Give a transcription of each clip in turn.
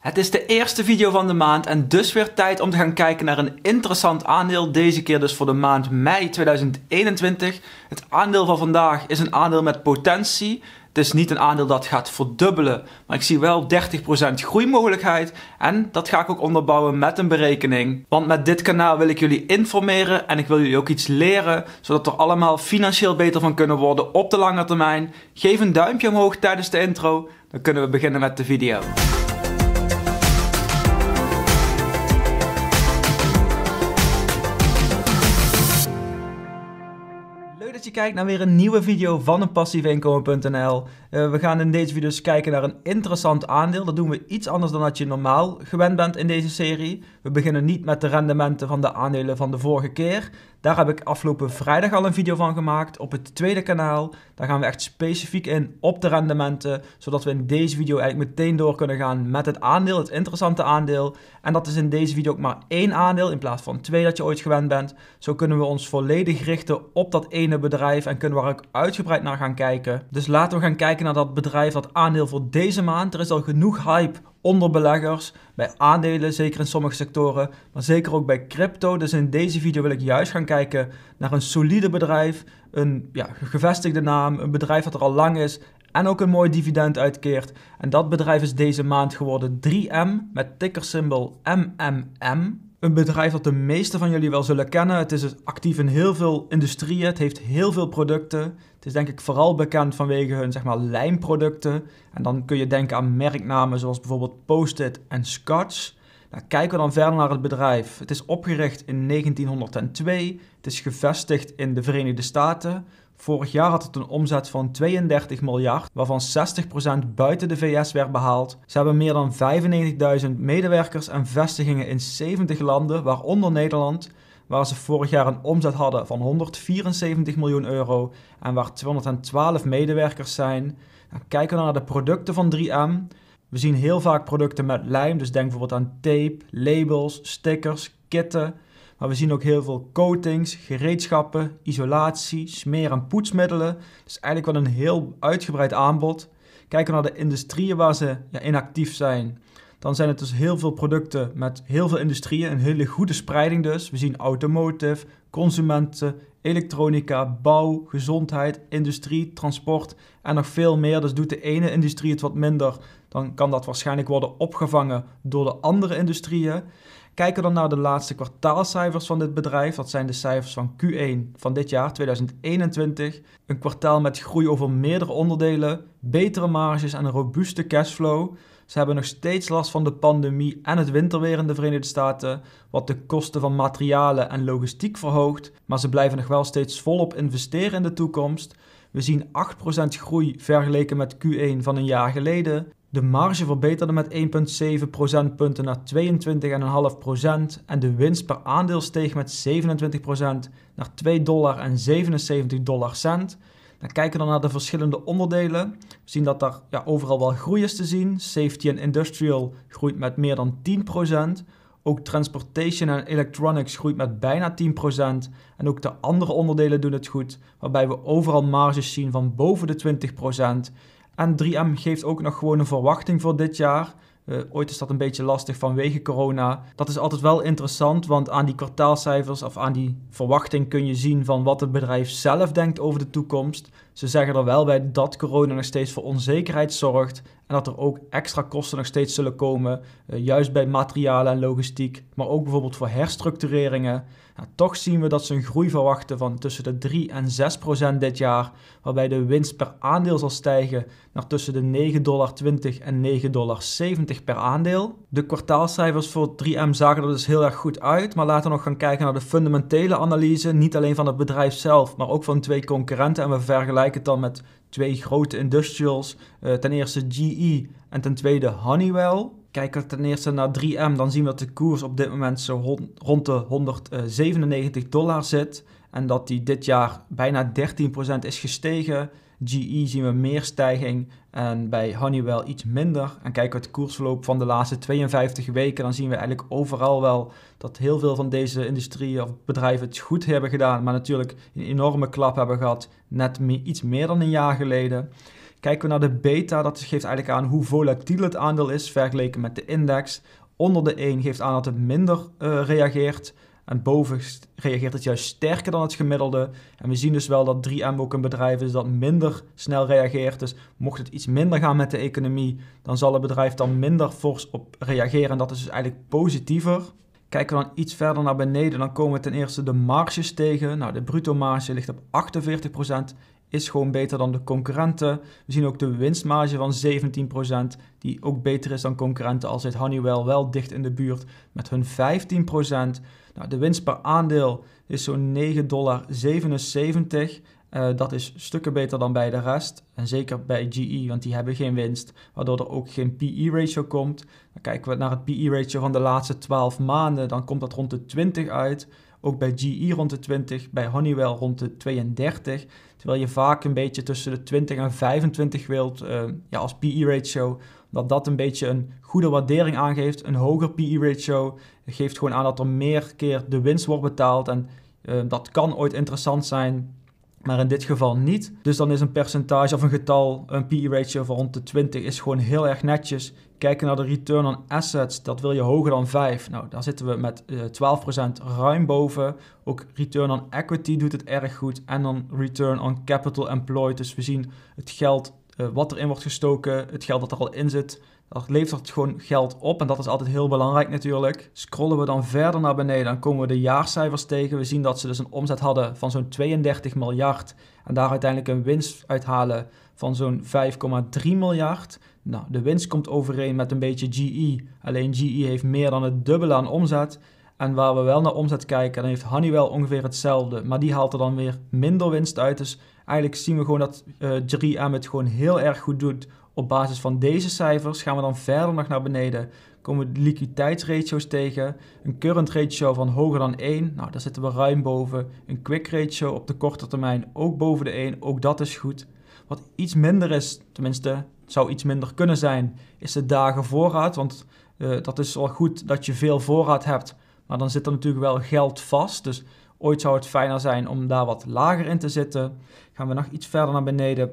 Het is de eerste video van de maand en dus weer tijd om te gaan kijken naar een interessant aandeel. Deze keer dus voor de maand mei 2021. Het aandeel van vandaag is een aandeel met potentie. Het is niet een aandeel dat gaat verdubbelen, maar ik zie wel 30% groeimogelijkheid. En dat ga ik ook onderbouwen met een berekening. Want met dit kanaal wil ik jullie informeren en ik wil jullie ook iets leren, zodat we er allemaal financieel beter van kunnen worden op de lange termijn. Geef een duimpje omhoog tijdens de intro, dan kunnen we beginnen met de video. je kijkt naar weer een nieuwe video van een passieveinkomen.nl. Eh, we gaan in deze video kijken naar een interessant aandeel. Dat doen we iets anders dan dat je normaal gewend bent in deze serie. We beginnen niet met de rendementen van de aandelen van de vorige keer. Daar heb ik afgelopen vrijdag al een video van gemaakt op het tweede kanaal. Daar gaan we echt specifiek in op de rendementen, zodat we in deze video eigenlijk meteen door kunnen gaan met het aandeel, het interessante aandeel. En dat is in deze video ook maar één aandeel in plaats van twee dat je ooit gewend bent. Zo kunnen we ons volledig richten op dat ene bedrijf en kunnen we er ook uitgebreid naar gaan kijken. Dus laten we gaan kijken naar dat bedrijf, dat aandeel voor deze maand. Er is al genoeg hype onderbeleggers, bij aandelen, zeker in sommige sectoren, maar zeker ook bij crypto. Dus in deze video wil ik juist gaan kijken naar een solide bedrijf, een ja, gevestigde naam, een bedrijf dat er al lang is en ook een mooi dividend uitkeert. En dat bedrijf is deze maand geworden 3M met tickersymbol MMM een bedrijf dat de meeste van jullie wel zullen kennen. Het is actief in heel veel industrieën. Het heeft heel veel producten. Het is denk ik vooral bekend vanwege hun zeg maar, lijmproducten. En dan kun je denken aan merknamen zoals bijvoorbeeld Post-it en Scotch. Nou, kijken we dan verder naar het bedrijf. Het is opgericht in 1902. Het is gevestigd in de Verenigde Staten. Vorig jaar had het een omzet van 32 miljard, waarvan 60% buiten de VS werd behaald. Ze hebben meer dan 95.000 medewerkers en vestigingen in 70 landen, waaronder Nederland, waar ze vorig jaar een omzet hadden van 174 miljoen euro en waar 212 medewerkers zijn. Nou, kijken we naar de producten van 3M. We zien heel vaak producten met lijm, dus denk bijvoorbeeld aan tape, labels, stickers, kitten. Maar we zien ook heel veel coatings, gereedschappen, isolatie, smeer- en poetsmiddelen. Dus eigenlijk wel een heel uitgebreid aanbod. Kijken we naar de industrieën waar ze ja, inactief zijn. Dan zijn het dus heel veel producten met heel veel industrieën, een hele goede spreiding dus. We zien automotive, consumenten, elektronica, bouw, gezondheid, industrie, transport en nog veel meer. Dus doet de ene industrie het wat minder, dan kan dat waarschijnlijk worden opgevangen door de andere industrieën. Kijken dan naar de laatste kwartaalcijfers van dit bedrijf. Dat zijn de cijfers van Q1 van dit jaar, 2021. Een kwartaal met groei over meerdere onderdelen, betere marges en een robuuste cashflow. Ze hebben nog steeds last van de pandemie en het winterweer in de Verenigde Staten, wat de kosten van materialen en logistiek verhoogt, maar ze blijven nog wel steeds volop investeren in de toekomst. We zien 8% groei vergeleken met Q1 van een jaar geleden. De marge verbeterde met 1,7 procentpunten naar 22,5% en de winst per aandeel steeg met 27% naar 2,77 dollar. En 77 dollar cent. Dan kijken we dan naar de verschillende onderdelen. We zien dat daar ja, overal wel groei is te zien. Safety en industrial groeit met meer dan 10%. Ook transportation en electronics groeit met bijna 10%. En ook de andere onderdelen doen het goed, waarbij we overal marges zien van boven de 20%. En 3M geeft ook nog gewoon een verwachting voor dit jaar eh, ooit is dat een beetje lastig vanwege corona. Dat is altijd wel interessant, want aan die kwartaalcijfers of aan die verwachting kun je zien van wat het bedrijf zelf denkt over de toekomst. Ze zeggen er wel bij dat corona nog steeds voor onzekerheid zorgt en dat er ook extra kosten nog steeds zullen komen, eh, juist bij materialen en logistiek, maar ook bijvoorbeeld voor herstructureringen. Nou, toch zien we dat ze een groei verwachten van tussen de 3 en 6 procent dit jaar, waarbij de winst per aandeel zal stijgen naar tussen de 9,20 en 9,70 per aandeel. De kwartaalcijfers voor 3M zagen er dus heel erg goed uit, maar laten we nog gaan kijken naar de fundamentele analyse, niet alleen van het bedrijf zelf, maar ook van twee concurrenten. En we vergelijken het dan met twee grote industrials. Eh, ten eerste GE en ten tweede Honeywell. Kijken we ten eerste naar 3M, dan zien we dat de koers op dit moment zo rond, de 197 eh, dollar zit. En dat die dit jaar bijna 13% is gestegen. GE zien we meer stijging en bij Honeywell iets minder. En kijken we het koersverloop van de laatste 52 weken, dan zien we eigenlijk overal wel dat heel veel van deze industrieën of bedrijven het goed hebben gedaan, maar natuurlijk een enorme klap hebben gehad, net iets meer dan een jaar geleden. Kijken we naar de beta, dat geeft eigenlijk aan hoe volatiel het aandeel is vergeleken met de index. Onder de 1 geeft aan dat het minder eh, reageert. En boven reageert het juist sterker dan het gemiddelde. En we zien dus wel dat 3M ook een bedrijf is dat minder snel reageert. Dus mocht het iets minder gaan met de economie, dan zal het bedrijf dan minder fors op reageren. En dat is dus eigenlijk positiever. Kijken we dan iets verder naar beneden, dan komen we ten eerste de marges tegen. Nou, de bruto marge ligt op 48%, is gewoon beter dan de concurrenten. We zien ook de winstmarge van 17%, die ook beter is dan concurrenten. Al zit Honeywell wel dicht in de buurt met hun 15%. Nou, de winst per aandeel is zo'n 9,77 dollar. Eh, dat is stukken beter dan bij de rest. En zeker bij GE, want die hebben geen winst, waardoor er ook geen PE-ratio komt. Dan kijken we naar het PE-ratio van de laatste 12 maanden, dan komt dat rond de 20 uit. Ook bij GE rond de 20, bij Honeywell rond de 32. Terwijl je vaak een beetje tussen de 20 en 25 wilt eh, ja, als PE-ratio. Dat dat een beetje een goede waardering aangeeft. Een hoger PE-ratio geeft gewoon aan dat er meer keer de winst wordt betaald. En eh, dat kan ooit interessant zijn maar in dit geval niet. Dus dan is een percentage of een getal, een PE-ratio van rond de 20, is gewoon heel erg netjes. Kijken naar de return on assets, dat wil je hoger dan 5. Nou, daar zitten we met 12% eh, ruim boven. Ook return on equity doet het erg goed. En dan return on capital employed. Dus we zien het geld eh, wat erin wordt gestoken, het geld dat er al in zit, dat levert het gewoon geld op en dat is altijd heel belangrijk natuurlijk. Scrollen we dan verder naar beneden, dan komen we de jaarcijfers tegen. We zien dat ze dus een omzet hadden van zo'n 32 miljard en daar uiteindelijk een winst uithalen van zo'n 5,3 miljard. Nou, de winst komt overeen met een beetje GE. Alleen GE heeft meer dan het dubbele aan omzet. En waar we wel naar omzet kijken, dan heeft Honeywell ongeveer hetzelfde. Maar die haalt er dan weer minder winst uit. Dus eigenlijk zien we gewoon dat uh, eh, 3M e het gewoon heel erg goed doet op basis van deze cijfers gaan we dan verder nog naar beneden. Komen we liquiditeitsratio's tegen. Een current ratio van hoger dan 1. Nou, daar zitten we ruim boven. Een quick ratio op de korte termijn ook boven de 1. Ook dat is goed. Wat iets minder is, tenminste zou iets minder kunnen zijn, is de dagen voorraad. Want eh, dat is wel goed dat je veel voorraad hebt. Maar dan zit er natuurlijk wel geld vast. Dus ooit zou het fijner zijn om daar wat lager in te zitten. Gaan we nog iets verder naar beneden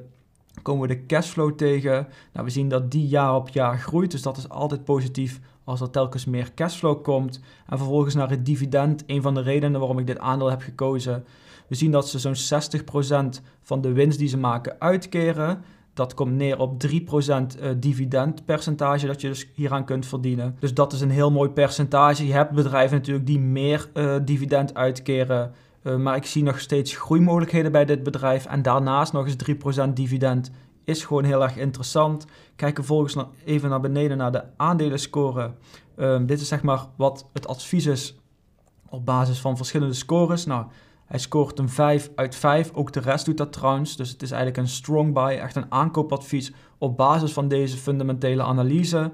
komen we de cashflow tegen. Nou, we zien dat die jaar op jaar groeit, dus dat is altijd positief als er telkens meer cashflow komt. En vervolgens naar het dividend, een van de redenen waarom ik dit aandeel heb gekozen. We zien dat ze zo'n 60% van de winst die ze maken uitkeren. Dat komt neer op 3% eh, dividendpercentage dat je dus hieraan kunt verdienen. Dus dat is een heel mooi percentage. Je hebt bedrijven natuurlijk die meer eh, dividend uitkeren eh, maar ik zie nog steeds groeimogelijkheden bij dit bedrijf. En daarnaast nog eens 3% dividend is gewoon heel erg interessant. Kijk vervolgens even naar beneden naar de aandelenscore. Ehm, dit is zeg maar wat het advies is op basis van verschillende scores. Nou, hij scoort een 5 uit 5. Ook de rest doet dat trouwens. Dus het is eigenlijk een strong buy, echt een aankoopadvies op basis van deze fundamentele analyse.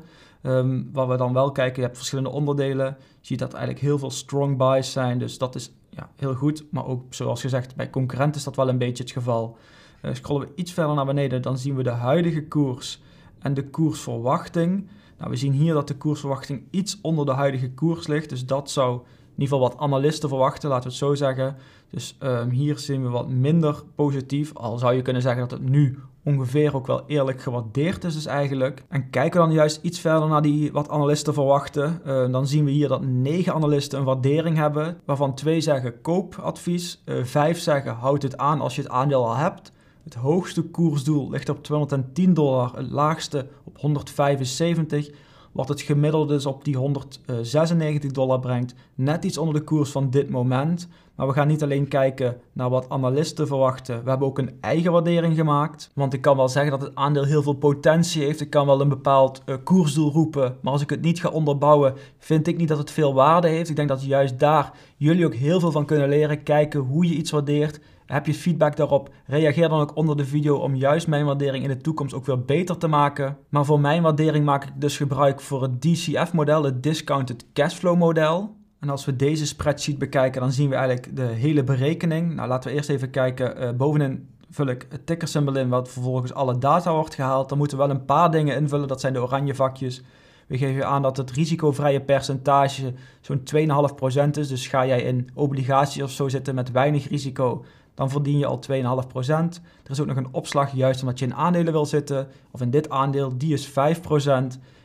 Um, waar we dan wel kijken, je hebt verschillende onderdelen. Je ziet dat eigenlijk heel veel strong buys zijn. Dus dat is ja, heel goed. Maar ook zoals gezegd, bij concurrenten is dat wel een beetje het geval. Eh, scrollen we iets verder naar beneden, dan zien we de huidige koers en de koersverwachting. Nou, we zien hier dat de koersverwachting iets onder de huidige koers ligt. Dus dat zou in ieder geval wat analisten verwachten, laten we het zo zeggen. Dus ehm, hier zien we wat minder positief, al zou je kunnen zeggen dat het nu ongeveer ook wel eerlijk gewaardeerd is dus eigenlijk. En kijken we dan juist iets verder naar die wat analisten verwachten, ehm, dan zien we hier dat 9 analisten een waardering hebben, waarvan 2 zeggen koopadvies, 5 eh, zeggen houd het aan als je het aandeel al hebt. Het hoogste koersdoel ligt op 210 dollar, het laagste op 175 wat het gemiddeld is op die 196 eh, dollar brengt. Net iets onder de koers van dit moment. Maar we gaan niet alleen kijken naar wat analisten verwachten. We hebben ook een eigen waardering gemaakt. Want ik kan wel zeggen dat het aandeel heel veel potentie heeft. Ik kan wel een bepaald eh, koersdoel roepen. Maar als ik het niet ga onderbouwen, vind ik niet dat het veel waarde heeft. Ik denk dat juist daar jullie ook heel veel van kunnen leren. Kijken hoe je iets waardeert. Heb je feedback daarop? Reageer dan ook onder de video om juist mijn waardering in de toekomst ook weer beter te maken. Maar voor mijn waardering maak ik dus gebruik voor het DCF-model, het Discounted Cashflow Model. En als we deze spreadsheet bekijken, dan zien we eigenlijk de hele berekening. Nou, laten we eerst even kijken. Eh, bovenin vul ik het tickersymbool in, wat vervolgens alle data wordt gehaald. Dan moeten we wel een paar dingen invullen, dat zijn de oranje vakjes. We geven aan dat het risicovrije percentage zo'n 2,5% is. Dus ga jij in obligaties of zo zitten met weinig risico, dan verdien je al 2,5%. Er is ook nog een opslag juist omdat je in aandelen wil zitten, of in dit aandeel, die is 5%.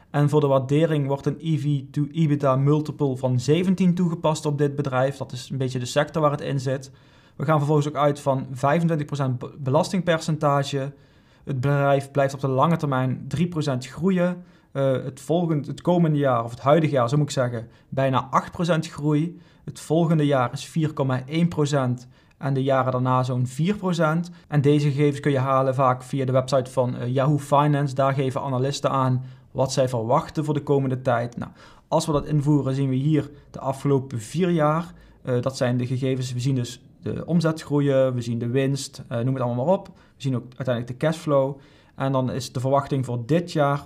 En voor de waardering wordt een EV to EBITDA multiple van 17 toegepast op dit bedrijf. Dat is een beetje de sector waar het in zit. We gaan vervolgens ook uit van 25% belastingpercentage. Het bedrijf blijft op de lange termijn 3% groeien. Eh, het, volgend, het komende jaar, of het huidige jaar, zo moet ik zeggen, bijna 8% groei. Het volgende jaar is 4,1% en de jaren daarna zo'n 4%. En deze gegevens kun je halen vaak via de website van eh, Yahoo Finance. Daar geven analisten aan wat zij verwachten voor de komende tijd. Nou, als we dat invoeren, zien we hier de afgelopen vier jaar. Eh, dat zijn de gegevens. We zien dus de omzet groeien, we zien de winst, eh, noem het allemaal maar op. We zien ook uiteindelijk de cashflow. En dan is de verwachting voor dit jaar.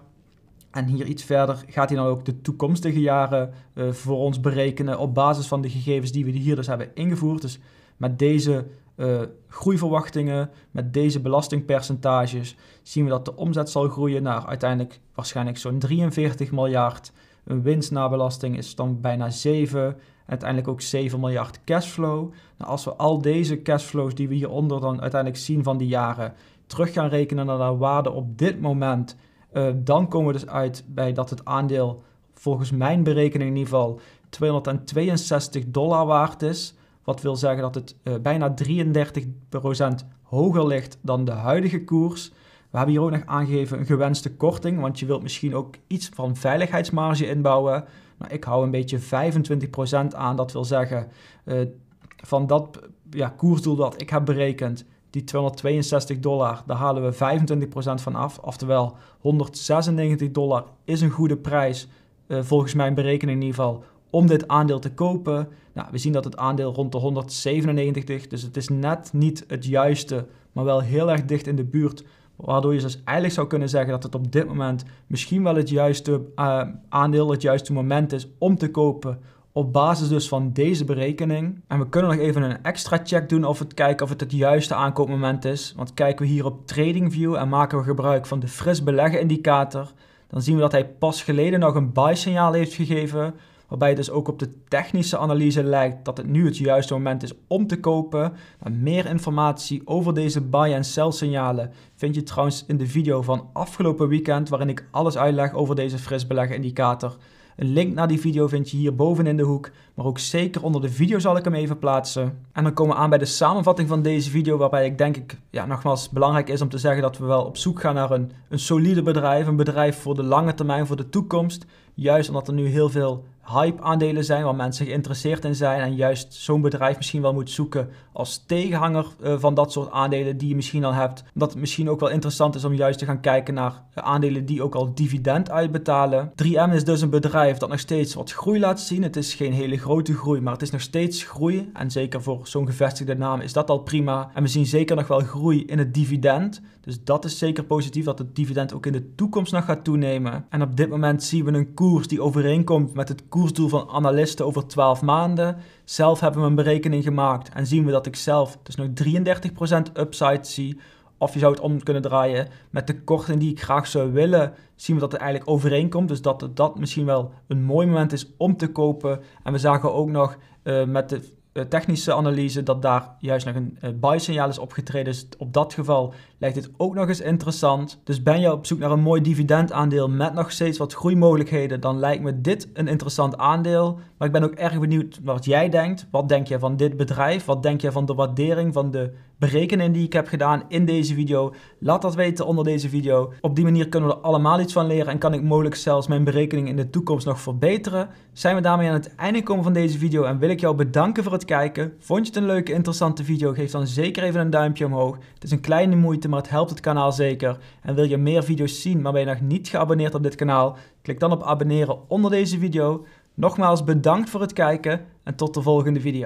En hier iets verder gaat hij dan ook de toekomstige jaren voor ons berekenen op basis van de gegevens die we hier dus hebben ingevoerd. Dus met deze eh, groeiverwachtingen, met deze belastingpercentages, zien we dat de omzet zal groeien naar uiteindelijk waarschijnlijk zo'n 43 miljard. Een winst na belasting is dan bijna 7 uiteindelijk ook 7 miljard cashflow. Nou, als we al deze cashflows die we hieronder dan uiteindelijk zien van die jaren terug gaan rekenen naar de waarde op dit moment, eh, dan komen we dus uit bij dat het aandeel volgens mijn berekening in ieder geval 262 dollar waard is. Wat wil zeggen dat het eh, bijna 33% hoger ligt dan de huidige koers. We hebben hier ook nog aangegeven een gewenste korting, want je wilt misschien ook iets van veiligheidsmarge inbouwen. Nou, ik hou een beetje 25% aan, dat wil zeggen uh, van dat ja, koersdoel dat ik heb berekend, die 262 dollar, daar halen we 25% van af. Oftewel, 196 dollar is een goede prijs, eh, volgens mijn berekening in ieder geval, om dit aandeel te kopen. Nou, we zien dat het aandeel rond de 197 dus het is net niet het juiste, maar wel heel erg dicht in de buurt. Waardoor je dus eigenlijk zou kunnen zeggen dat het op dit moment misschien wel het juiste eh, aandeel, het juiste moment is om te kopen. Op basis dus van deze berekening. En we kunnen nog even een extra check doen of het kijken of het het juiste aankoopmoment is. Want kijken we hier op TradingView en maken we gebruik van de fris beleggen indicator. Dan zien we dat hij pas geleden nog een buy signaal heeft gegeven. Waarbij het dus ook op de technische analyse lijkt dat het nu het juiste moment is om te kopen. Nou, meer informatie over deze buy- en sell-signalen vind je trouwens in de video van afgelopen weekend, waarin ik alles uitleg over deze frisbeleg-indicator. Een link naar die video vind je hier boven in de hoek, maar ook zeker onder de video zal ik hem even plaatsen. En dan komen we aan bij de samenvatting van deze video, waarbij ik denk ik ja, nogmaals belangrijk is om te zeggen dat we wel op zoek gaan naar een, een solide bedrijf, een bedrijf voor de lange termijn, voor de toekomst. Juist omdat er nu heel veel hype-aandelen zijn, waar mensen geïnteresseerd in zijn en juist zo'n bedrijf misschien wel moet zoeken als tegenhanger eh, van dat soort aandelen die je misschien al hebt. Dat het misschien ook wel interessant is om juist te gaan kijken naar eh, aandelen die ook al dividend uitbetalen. 3M is dus een bedrijf dat nog steeds wat groei laat zien. Het is geen hele grote groei, maar het is nog steeds groei. En zeker voor zo'n gevestigde naam is dat al prima. En we zien zeker nog wel groei in het dividend. Dus dat is zeker positief dat het dividend ook in de toekomst nog gaat toenemen. En op dit moment zien we een koers die overeenkomt met het koersdoel van analisten over 12 maanden. Zelf hebben we een berekening gemaakt en zien we dat ik zelf dus nog 33% upside zie. Of je zou het om kunnen draaien met de korting die ik graag zou willen. Zien we dat het eigenlijk overeenkomt. Dus dat dat misschien wel een mooi moment is om te kopen. En we zagen ook nog eh, met de eh, technische analyse dat daar juist nog een eh, buy-signaal is opgetreden. Dus op dat geval lijkt dit ook nog eens interessant. Dus ben je op zoek naar een mooi dividendaandeel met nog steeds wat groeimogelijkheden, dan lijkt me dit een interessant aandeel. Maar ik ben ook erg benieuwd wat jij denkt. Wat denk je van dit bedrijf? Wat denk je van de waardering van de Berekeningen die ik heb gedaan in deze video. Laat dat weten onder deze video. Op die manier kunnen we er allemaal iets van leren en kan ik mogelijk zelfs mijn berekening in de toekomst nog verbeteren. Zijn we daarmee aan het einde komen van deze video en wil ik jou bedanken voor het kijken. Vond je het een leuke, interessante video? Geef dan zeker even een duimpje omhoog. Het is een kleine moeite, maar het helpt het kanaal zeker. En wil je meer video's zien, maar ben je nog niet geabonneerd op dit kanaal? Klik dan op abonneren onder deze video. Nogmaals bedankt voor het kijken en tot de volgende video.